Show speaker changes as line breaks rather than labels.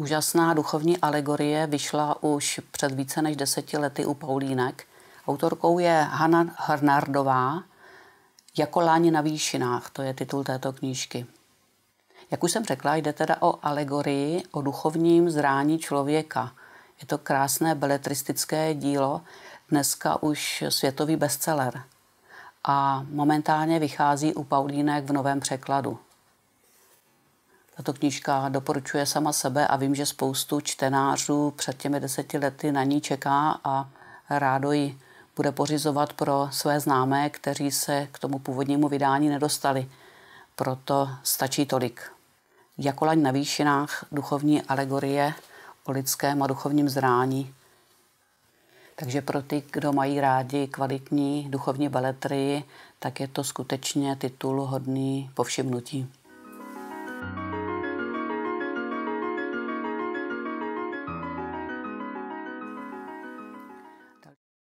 Úžasná duchovní alegorie vyšla už před více než deseti lety u Paulínek. Autorkou je Hanna Hrnardová, Jako láni na výšinách, to je titul této knížky. Jak už jsem řekla, jde teda o alegorii o duchovním zrání člověka. Je to krásné beletristické dílo, dneska už světový bestseller. A momentálně vychází u Paulínek v novém překladu. Tato knížka doporučuje sama sebe a vím, že spoustu čtenářů před těmi deseti lety na ní čeká a rádo ji bude pořizovat pro své známé, kteří se k tomu původnímu vydání nedostali. Proto stačí tolik. Jakolaň na výšinách duchovní alegorie o lidském a duchovním zrání. Takže pro ty, kdo mají rádi kvalitní duchovní beletrii, tak je to skutečně titul hodný povšimnutí.